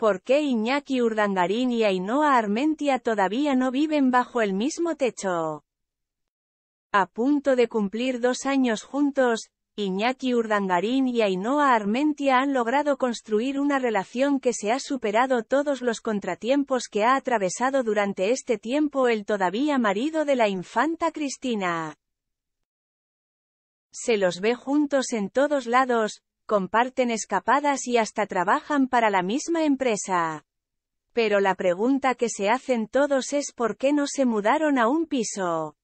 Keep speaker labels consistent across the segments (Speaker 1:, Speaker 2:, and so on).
Speaker 1: ¿Por qué Iñaki Urdangarín y Ainhoa Armentia todavía no viven bajo el mismo techo? A punto de cumplir dos años juntos, Iñaki Urdangarín y Ainhoa Armentia han logrado construir una relación que se ha superado todos los contratiempos que ha atravesado durante este tiempo el todavía marido de la infanta Cristina. Se los ve juntos en todos lados, comparten escapadas y hasta trabajan para la misma empresa. Pero la pregunta que se hacen todos es por qué no se mudaron a un piso.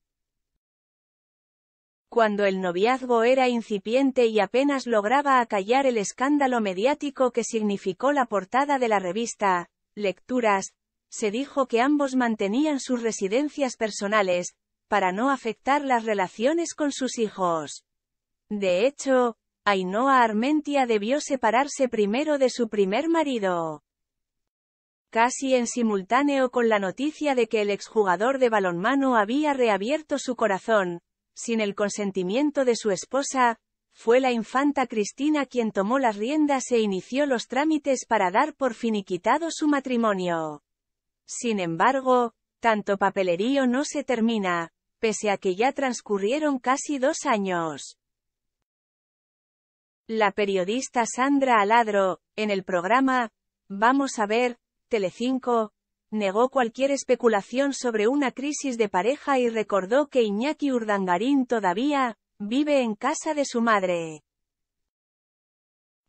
Speaker 1: Cuando el noviazgo era incipiente y apenas lograba acallar el escándalo mediático que significó la portada de la revista, Lecturas, se dijo que ambos mantenían sus residencias personales, para no afectar las relaciones con sus hijos. De hecho, Ainhoa Armentia debió separarse primero de su primer marido. Casi en simultáneo con la noticia de que el exjugador de balonmano había reabierto su corazón, sin el consentimiento de su esposa, fue la infanta Cristina quien tomó las riendas e inició los trámites para dar por finiquitado su matrimonio. Sin embargo, tanto papelerío no se termina, pese a que ya transcurrieron casi dos años. La periodista Sandra Aladro, en el programa Vamos a ver, Telecinco, negó cualquier especulación sobre una crisis de pareja y recordó que Iñaki Urdangarín todavía vive en casa de su madre.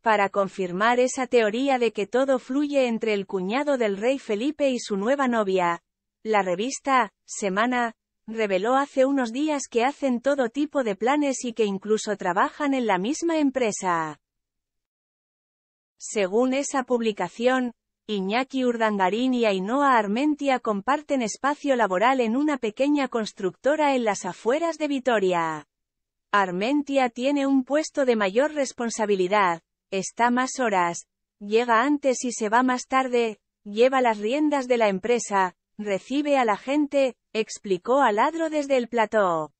Speaker 1: Para confirmar esa teoría de que todo fluye entre el cuñado del rey Felipe y su nueva novia, la revista Semana reveló hace unos días que hacen todo tipo de planes y que incluso trabajan en la misma empresa. Según esa publicación, Iñaki Urdangarín y Ainhoa Armentia comparten espacio laboral en una pequeña constructora en las afueras de Vitoria. Armentia tiene un puesto de mayor responsabilidad, está más horas, llega antes y se va más tarde, lleva las riendas de la empresa, recibe a la gente, explicó Aladro desde el plató.